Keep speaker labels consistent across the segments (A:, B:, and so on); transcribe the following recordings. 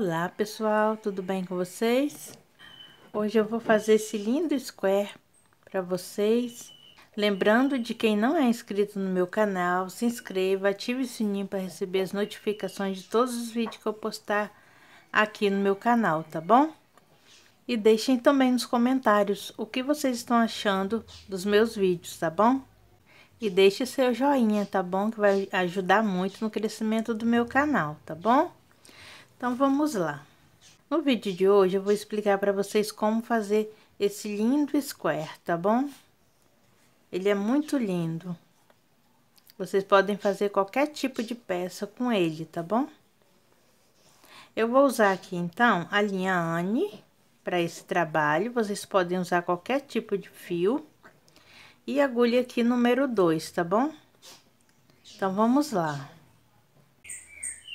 A: Olá pessoal, tudo bem com vocês? Hoje eu vou fazer esse lindo square para vocês. Lembrando de quem não é inscrito no meu canal, se inscreva, ative o sininho para receber as notificações de todos os vídeos que eu postar aqui no meu canal, tá bom? E deixem também nos comentários o que vocês estão achando dos meus vídeos, tá bom? E deixe seu joinha, tá bom? Que vai ajudar muito no crescimento do meu canal, tá bom? Então vamos lá. No vídeo de hoje eu vou explicar para vocês como fazer esse lindo square, tá bom? Ele é muito lindo. Vocês podem fazer qualquer tipo de peça com ele, tá bom? Eu vou usar aqui então a linha Anne para esse trabalho. Vocês podem usar qualquer tipo de fio. E agulha aqui número 2, tá bom? Então vamos lá.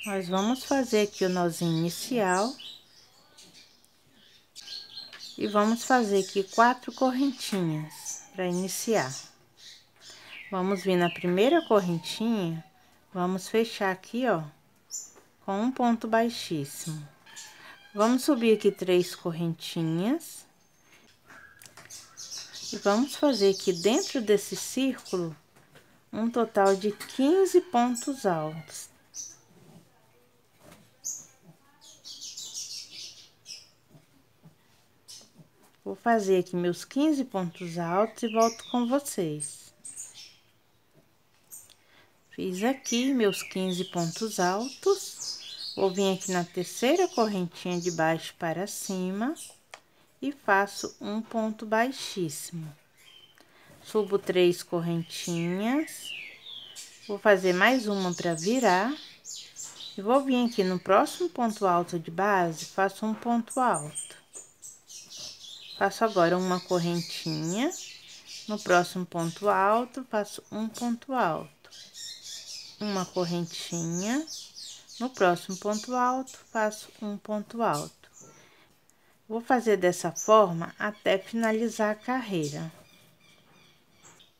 A: Nós vamos fazer aqui o nozinho inicial. E vamos fazer aqui quatro correntinhas para iniciar. Vamos vir na primeira correntinha, vamos fechar aqui, ó, com um ponto baixíssimo. Vamos subir aqui três correntinhas. E vamos fazer aqui dentro desse círculo um total de 15 pontos altos. Vou fazer aqui meus 15 pontos altos e volto com vocês. Fiz aqui meus 15 pontos altos. Vou vir aqui na terceira correntinha de baixo para cima e faço um ponto baixíssimo. Subo três correntinhas. Vou fazer mais uma para virar. E vou vir aqui no próximo ponto alto de base, faço um ponto alto. Passo agora uma correntinha. No próximo ponto alto, passo um ponto alto. Uma correntinha. No próximo ponto alto, faço um ponto alto. Vou fazer dessa forma até finalizar a carreira.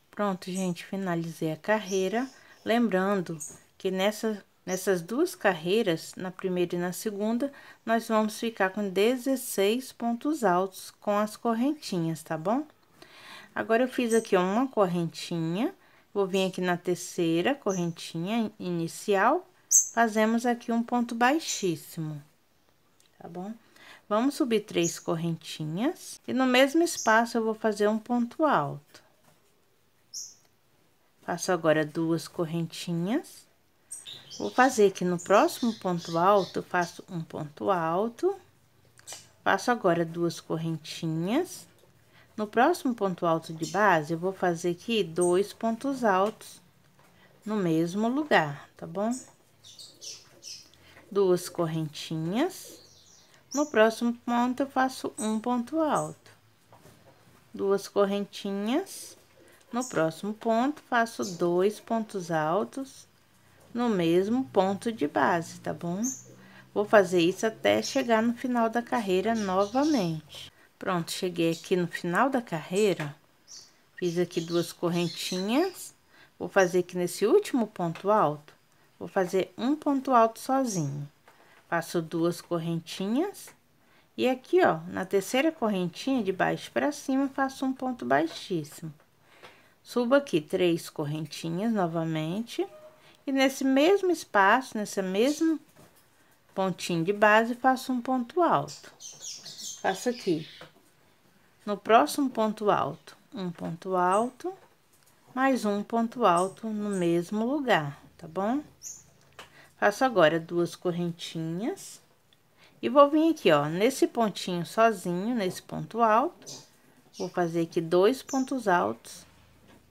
A: Pronto, gente, finalizei a carreira. Lembrando que nessa Nessas duas carreiras, na primeira e na segunda, nós vamos ficar com 16 pontos altos com as correntinhas, tá bom? Agora, eu fiz aqui uma correntinha, vou vir aqui na terceira correntinha inicial, fazemos aqui um ponto baixíssimo, tá bom? Vamos subir três correntinhas e no mesmo espaço eu vou fazer um ponto alto. Faço agora duas correntinhas. Vou fazer aqui no próximo ponto alto, faço um ponto alto, faço agora duas correntinhas. No próximo ponto alto de base, eu vou fazer aqui dois pontos altos no mesmo lugar, tá bom? Duas correntinhas. No próximo ponto, eu faço um ponto alto. Duas correntinhas. No próximo ponto, faço dois pontos altos no mesmo ponto de base, tá bom? Vou fazer isso até chegar no final da carreira novamente. Pronto, cheguei aqui no final da carreira, fiz aqui duas correntinhas, vou fazer aqui nesse último ponto alto, vou fazer um ponto alto sozinho. Faço duas correntinhas, e aqui, ó, na terceira correntinha, de baixo para cima, faço um ponto baixíssimo. Subo aqui três correntinhas novamente e nesse mesmo espaço, nessa mesma pontinho de base, faço um ponto alto. Faço aqui. No próximo ponto alto, um ponto alto, mais um ponto alto no mesmo lugar, tá bom? Faço agora duas correntinhas. E vou vir aqui, ó, nesse pontinho sozinho, nesse ponto alto, vou fazer aqui dois pontos altos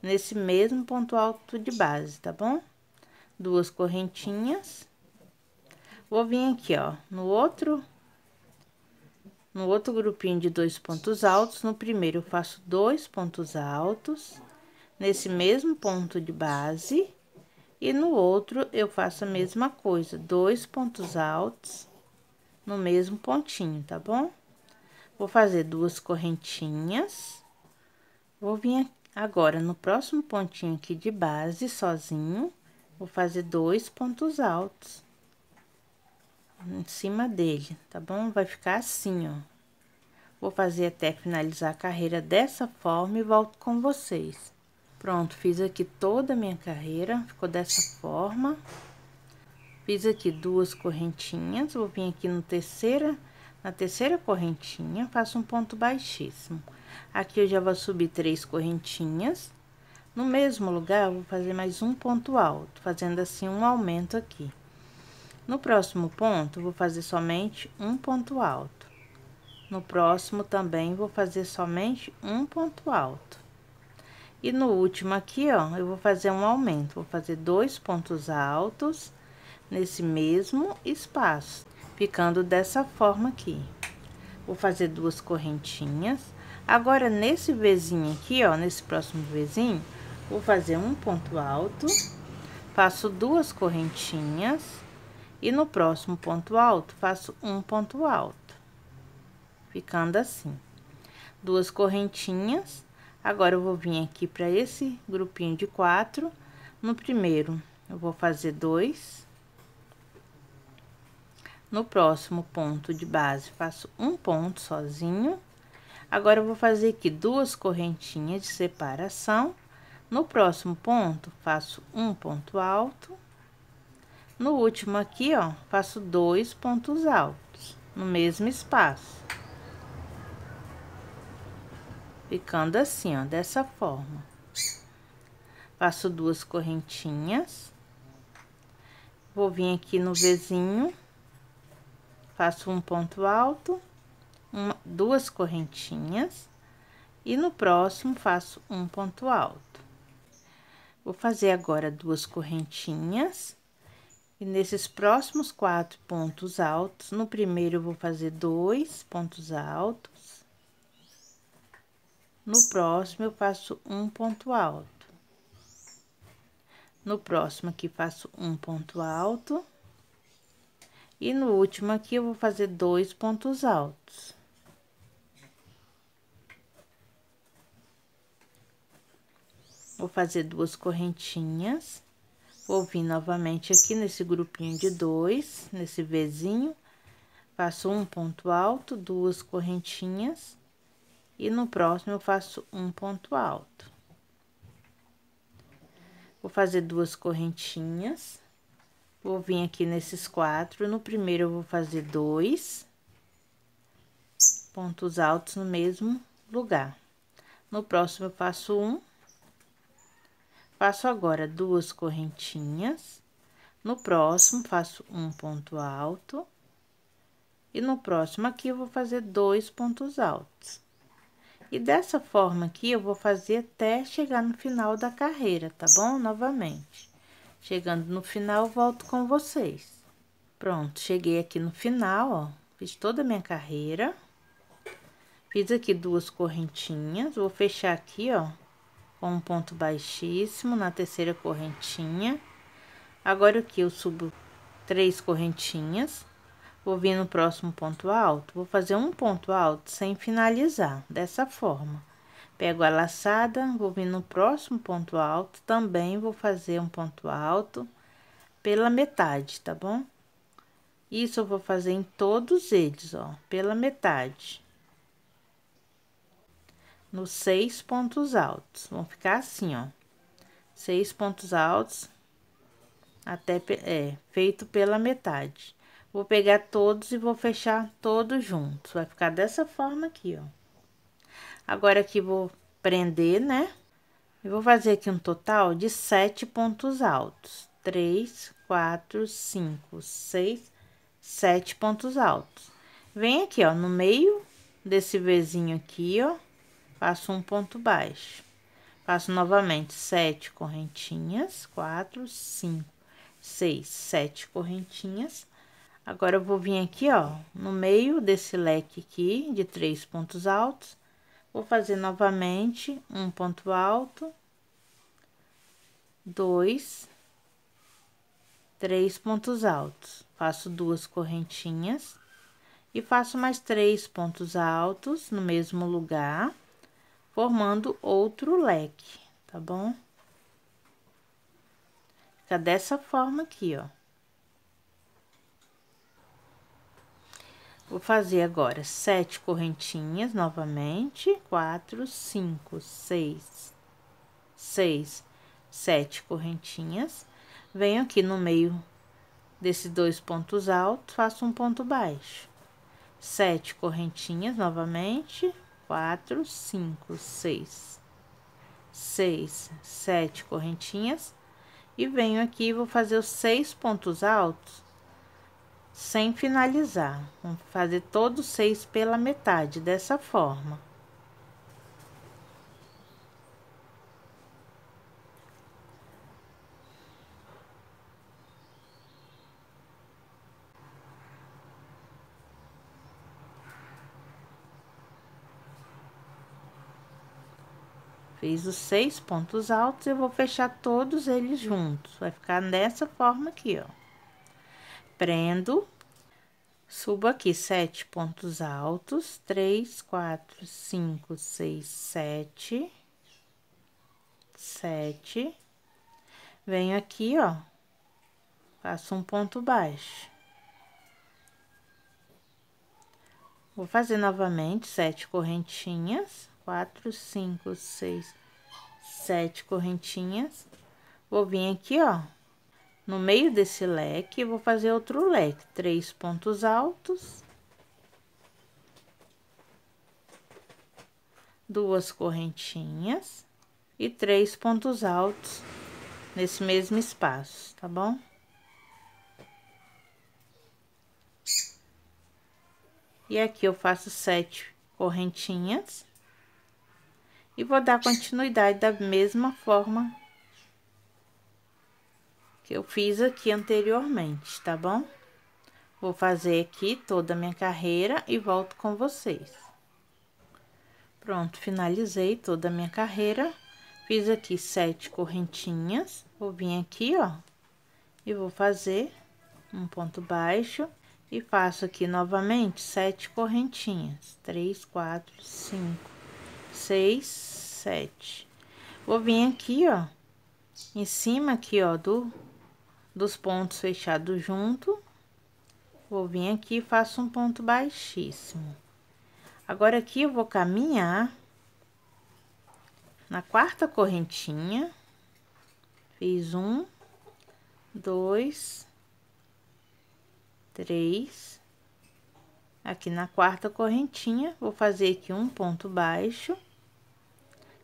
A: nesse mesmo ponto alto de base, tá bom? duas correntinhas. Vou vir aqui, ó, no outro, no outro grupinho de dois pontos altos, no primeiro eu faço dois pontos altos, nesse mesmo ponto de base, e no outro eu faço a mesma coisa, dois pontos altos no mesmo pontinho, tá bom? Vou fazer duas correntinhas, vou vir agora no próximo pontinho aqui de base, sozinho, Vou fazer dois pontos altos em cima dele, tá bom? Vai ficar assim, ó. Vou fazer até finalizar a carreira dessa forma e volto com vocês. Pronto, fiz aqui toda a minha carreira, ficou dessa forma. Fiz aqui duas correntinhas, vou vir aqui no terceira, na terceira correntinha, faço um ponto baixíssimo. Aqui eu já vou subir três correntinhas, no mesmo lugar, vou fazer mais um ponto alto, fazendo assim um aumento aqui. No próximo ponto, vou fazer somente um ponto alto. No próximo também vou fazer somente um ponto alto. E no último aqui, ó, eu vou fazer um aumento, vou fazer dois pontos altos nesse mesmo espaço, ficando dessa forma aqui. Vou fazer duas correntinhas. Agora, nesse vizinho aqui, ó, nesse próximo vizinho, Vou fazer um ponto alto, faço duas correntinhas e no próximo ponto alto faço um ponto alto. Ficando assim. Duas correntinhas. Agora, eu vou vir aqui para esse grupinho de quatro. No primeiro, eu vou fazer dois. No próximo ponto de base, faço um ponto sozinho. Agora, eu vou fazer aqui duas correntinhas de separação no próximo ponto, faço um ponto alto. No último aqui, ó, faço dois pontos altos no mesmo espaço. Ficando assim, ó, dessa forma. Faço duas correntinhas. Vou vir aqui no vizinho. Faço um ponto alto, uma, duas correntinhas. E no próximo, faço um ponto alto. Vou fazer agora duas correntinhas. E nesses próximos quatro pontos altos, no primeiro eu vou fazer dois pontos altos. No próximo eu faço um ponto alto. No próximo aqui faço um ponto alto. E no último aqui eu vou fazer dois pontos altos. Vou fazer duas correntinhas. Vou vir novamente aqui nesse grupinho de dois, nesse Vzinho. Faço um ponto alto, duas correntinhas. E no próximo, eu faço um ponto alto. Vou fazer duas correntinhas. Vou vir aqui nesses quatro. No primeiro, eu vou fazer dois pontos altos no mesmo lugar. No próximo, eu faço um Faço agora duas correntinhas. No próximo, faço um ponto alto. E no próximo aqui, eu vou fazer dois pontos altos. E dessa forma aqui, eu vou fazer até chegar no final da carreira, tá bom? Novamente. Chegando no final, volto com vocês. Pronto, cheguei aqui no final, ó. Fiz toda a minha carreira. Fiz aqui duas correntinhas, vou fechar aqui, ó, com um ponto baixíssimo na terceira correntinha. Agora aqui eu subo três correntinhas, vou vir no próximo ponto alto, vou fazer um ponto alto sem finalizar, dessa forma. Pego a laçada, vou vir no próximo ponto alto, também vou fazer um ponto alto pela metade, tá bom? Isso eu vou fazer em todos eles, ó, pela metade nos seis pontos altos. Vão ficar assim, ó. Seis pontos altos, até é, feito pela metade. Vou pegar todos e vou fechar todos juntos. Vai ficar dessa forma aqui, ó. Agora aqui vou prender, né? E vou fazer aqui um total de sete pontos altos. Três, quatro, cinco, seis, sete pontos altos. Vem aqui, ó, no meio desse Vzinho aqui, ó Faço um ponto baixo. Faço novamente sete correntinhas, quatro, cinco, seis, sete correntinhas. Agora, eu vou vir aqui, ó, no meio desse leque aqui, de três pontos altos. Vou fazer novamente um ponto alto, dois, três pontos altos. Faço duas correntinhas e faço mais três pontos altos no mesmo lugar formando outro leque, tá bom? Fica dessa forma aqui, ó. Vou fazer agora sete correntinhas novamente, quatro, cinco, seis, seis, sete correntinhas. Venho aqui no meio desses dois pontos altos, faço um ponto baixo. Sete correntinhas novamente, quatro, cinco, seis, seis, sete correntinhas. E venho aqui e vou fazer os seis pontos altos sem finalizar. Vou fazer todos seis pela metade, dessa forma. Fiz os seis pontos altos, eu vou fechar todos eles juntos. Vai ficar dessa forma aqui, ó. Prendo, subo aqui sete pontos altos, três, quatro, cinco, seis, sete, sete. Venho aqui, ó, faço um ponto baixo. Vou fazer novamente sete correntinhas quatro, cinco, seis, sete correntinhas. Vou vir aqui, ó, no meio desse leque, vou fazer outro leque. Três pontos altos. Duas correntinhas. E três pontos altos nesse mesmo espaço, tá bom? E aqui eu faço sete correntinhas e vou dar continuidade da mesma forma que eu fiz aqui anteriormente, tá bom? Vou fazer aqui toda a minha carreira e volto com vocês. Pronto, finalizei toda a minha carreira. Fiz aqui sete correntinhas. Vou vir aqui, ó, e vou fazer um ponto baixo e faço aqui novamente sete correntinhas. Três, quatro, cinco seis, sete. Vou vir aqui, ó, em cima aqui, ó, do, dos pontos fechados junto. Vou vir aqui e faço um ponto baixíssimo. Agora, aqui eu vou caminhar na quarta correntinha. Fiz um, dois, três. Aqui na quarta correntinha, vou fazer aqui um ponto baixo.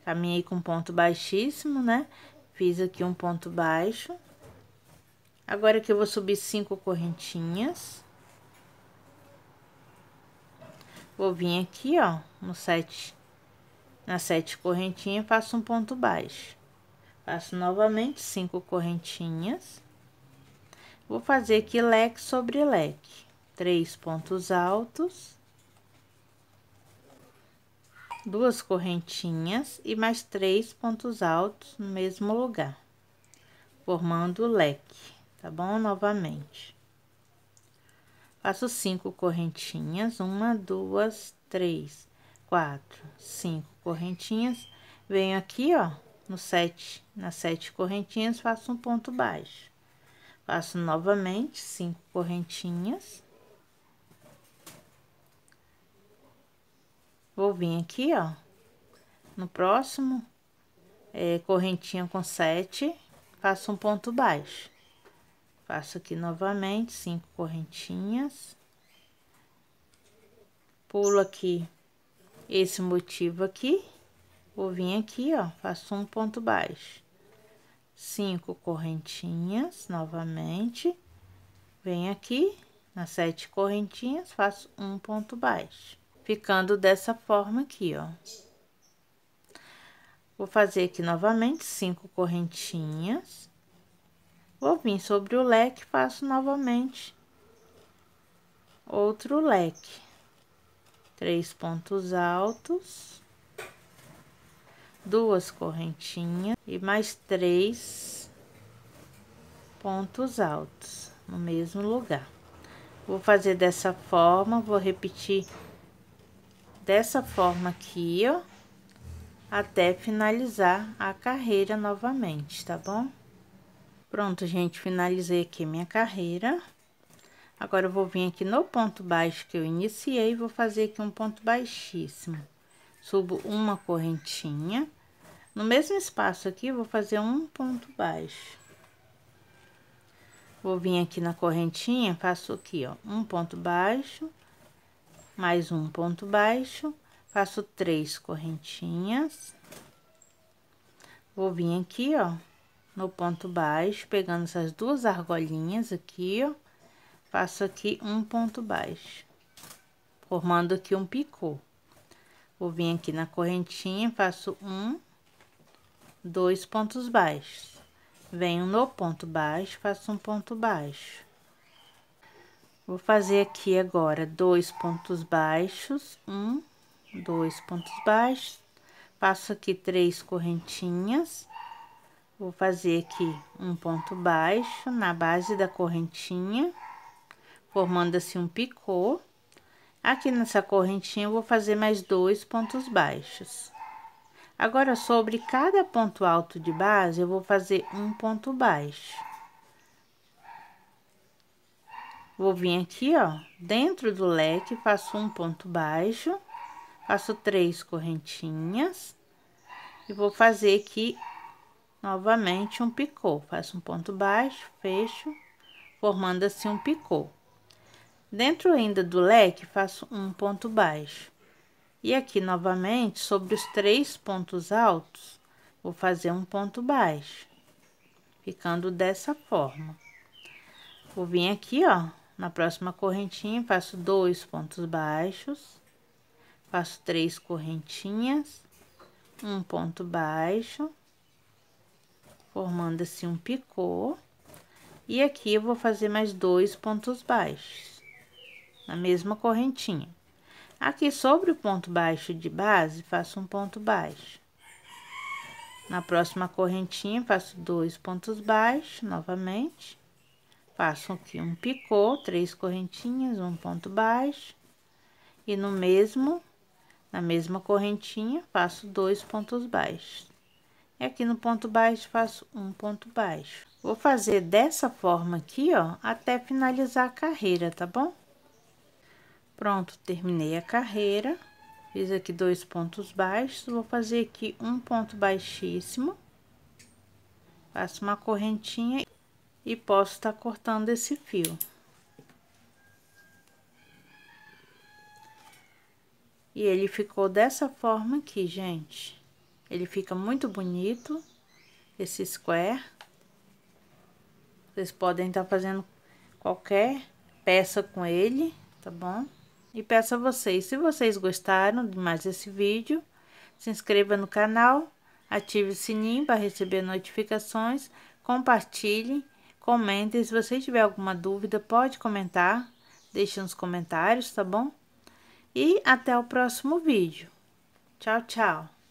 A: Caminhei com ponto baixíssimo, né? Fiz aqui um ponto baixo. Agora que eu vou subir cinco correntinhas. Vou vir aqui, ó, no sete, na sete correntinhas, faço um ponto baixo. Faço novamente cinco correntinhas. Vou fazer aqui leque sobre leque. Três pontos altos duas correntinhas e mais três pontos altos no mesmo lugar, formando o leque, tá bom? Novamente. Faço cinco correntinhas, uma, duas, três, quatro, cinco correntinhas. Venho aqui, ó, no sete, nas sete correntinhas, faço um ponto baixo. Faço novamente cinco correntinhas Vou vir aqui, ó, no próximo, é, correntinha com sete, faço um ponto baixo. Faço aqui novamente cinco correntinhas. Pulo aqui esse motivo aqui. Vou vir aqui, ó, faço um ponto baixo. Cinco correntinhas novamente. Venho aqui nas sete correntinhas, faço um ponto baixo ficando dessa forma aqui, ó. Vou fazer aqui novamente cinco correntinhas. Vou vir sobre o leque, faço novamente outro leque. Três pontos altos. Duas correntinhas e mais três pontos altos no mesmo lugar. Vou fazer dessa forma, vou repetir dessa forma aqui, ó, até finalizar a carreira novamente, tá bom? Pronto, gente, finalizei aqui minha carreira. Agora, eu vou vir aqui no ponto baixo que eu iniciei, vou fazer aqui um ponto baixíssimo. Subo uma correntinha. No mesmo espaço aqui, vou fazer um ponto baixo. Vou vir aqui na correntinha, faço aqui, ó, um ponto baixo mais um ponto baixo, faço três correntinhas. Vou vir aqui, ó, no ponto baixo, pegando essas duas argolinhas aqui, ó, faço aqui um ponto baixo, formando aqui um picô. Vou vir aqui na correntinha, faço um, dois pontos baixos. Venho no ponto baixo, faço um ponto baixo. Vou fazer aqui agora dois pontos baixos, um, dois pontos baixos, passo aqui três correntinhas, vou fazer aqui um ponto baixo na base da correntinha, formando assim um picô. Aqui nessa correntinha, eu vou fazer mais dois pontos baixos. Agora, sobre cada ponto alto de base, eu vou fazer um ponto baixo. Vou vir aqui, ó, dentro do leque, faço um ponto baixo, faço três correntinhas e vou fazer aqui novamente um picô. Faço um ponto baixo, fecho, formando assim um picô. Dentro ainda do leque, faço um ponto baixo. E aqui novamente, sobre os três pontos altos, vou fazer um ponto baixo, ficando dessa forma. Vou vir aqui, ó, na próxima correntinha, faço dois pontos baixos, faço três correntinhas, um ponto baixo, formando assim um picô. E aqui eu vou fazer mais dois pontos baixos, na mesma correntinha. Aqui sobre o ponto baixo de base, faço um ponto baixo. Na próxima correntinha, faço dois pontos baixos novamente faço aqui um picô, três correntinhas, um ponto baixo, e no mesmo, na mesma correntinha, faço dois pontos baixos. E aqui no ponto baixo, faço um ponto baixo. Vou fazer dessa forma aqui, ó, até finalizar a carreira, tá bom? Pronto, terminei a carreira, fiz aqui dois pontos baixos, vou fazer aqui um ponto baixíssimo, faço uma correntinha e posso estar tá cortando esse fio. E ele ficou dessa forma aqui, gente. Ele fica muito bonito, esse square. Vocês podem estar tá fazendo qualquer peça com ele, tá bom? E peço a vocês, se vocês gostaram de mais esse vídeo, se inscreva no canal, ative o sininho para receber notificações, compartilhe Comentem, se você tiver alguma dúvida, pode comentar, deixe nos comentários, tá bom? E até o próximo vídeo. Tchau, tchau!